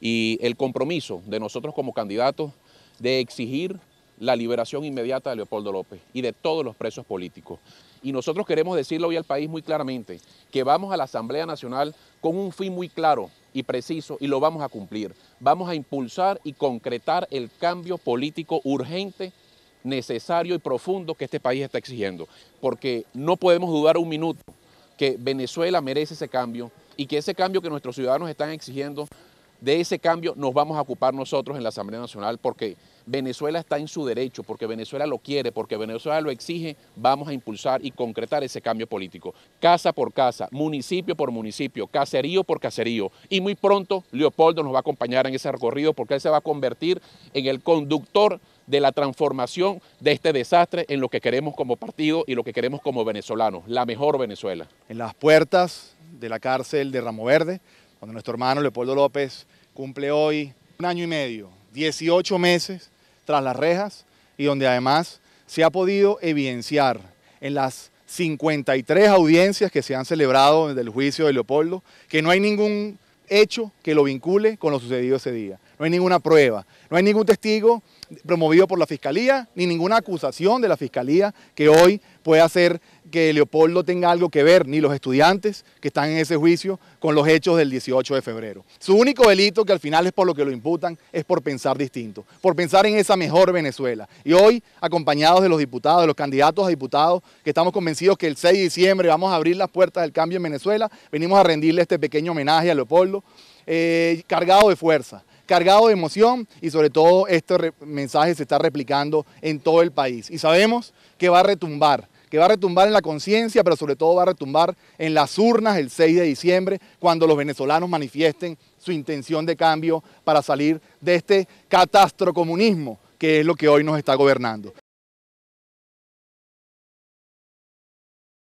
y el compromiso de nosotros como candidatos de exigir la liberación inmediata de Leopoldo López y de todos los presos políticos. Y nosotros queremos decirlo hoy al país muy claramente que vamos a la Asamblea Nacional con un fin muy claro y preciso y lo vamos a cumplir. Vamos a impulsar y concretar el cambio político urgente, necesario y profundo que este país está exigiendo. Porque no podemos dudar un minuto que Venezuela merece ese cambio y que ese cambio que nuestros ciudadanos están exigiendo de ese cambio nos vamos a ocupar nosotros en la Asamblea Nacional porque Venezuela está en su derecho, porque Venezuela lo quiere, porque Venezuela lo exige, vamos a impulsar y concretar ese cambio político. Casa por casa, municipio por municipio, caserío por caserío. Y muy pronto Leopoldo nos va a acompañar en ese recorrido porque él se va a convertir en el conductor de la transformación de este desastre en lo que queremos como partido y lo que queremos como venezolanos, la mejor Venezuela. En las puertas de la cárcel de Ramo Verde, cuando nuestro hermano Leopoldo López cumple hoy un año y medio, 18 meses tras las rejas y donde además se ha podido evidenciar en las 53 audiencias que se han celebrado desde el juicio de Leopoldo que no hay ningún hecho que lo vincule con lo sucedido ese día no hay ninguna prueba, no hay ningún testigo promovido por la Fiscalía, ni ninguna acusación de la Fiscalía que hoy pueda hacer que Leopoldo tenga algo que ver, ni los estudiantes que están en ese juicio, con los hechos del 18 de febrero. Su único delito, que al final es por lo que lo imputan, es por pensar distinto, por pensar en esa mejor Venezuela. Y hoy, acompañados de los diputados, de los candidatos a diputados, que estamos convencidos que el 6 de diciembre vamos a abrir las puertas del cambio en Venezuela, venimos a rendirle este pequeño homenaje a Leopoldo, eh, cargado de fuerza, cargado de emoción y sobre todo este mensaje se está replicando en todo el país. Y sabemos que va a retumbar, que va a retumbar en la conciencia, pero sobre todo va a retumbar en las urnas el 6 de diciembre, cuando los venezolanos manifiesten su intención de cambio para salir de este catastrocomunismo que es lo que hoy nos está gobernando.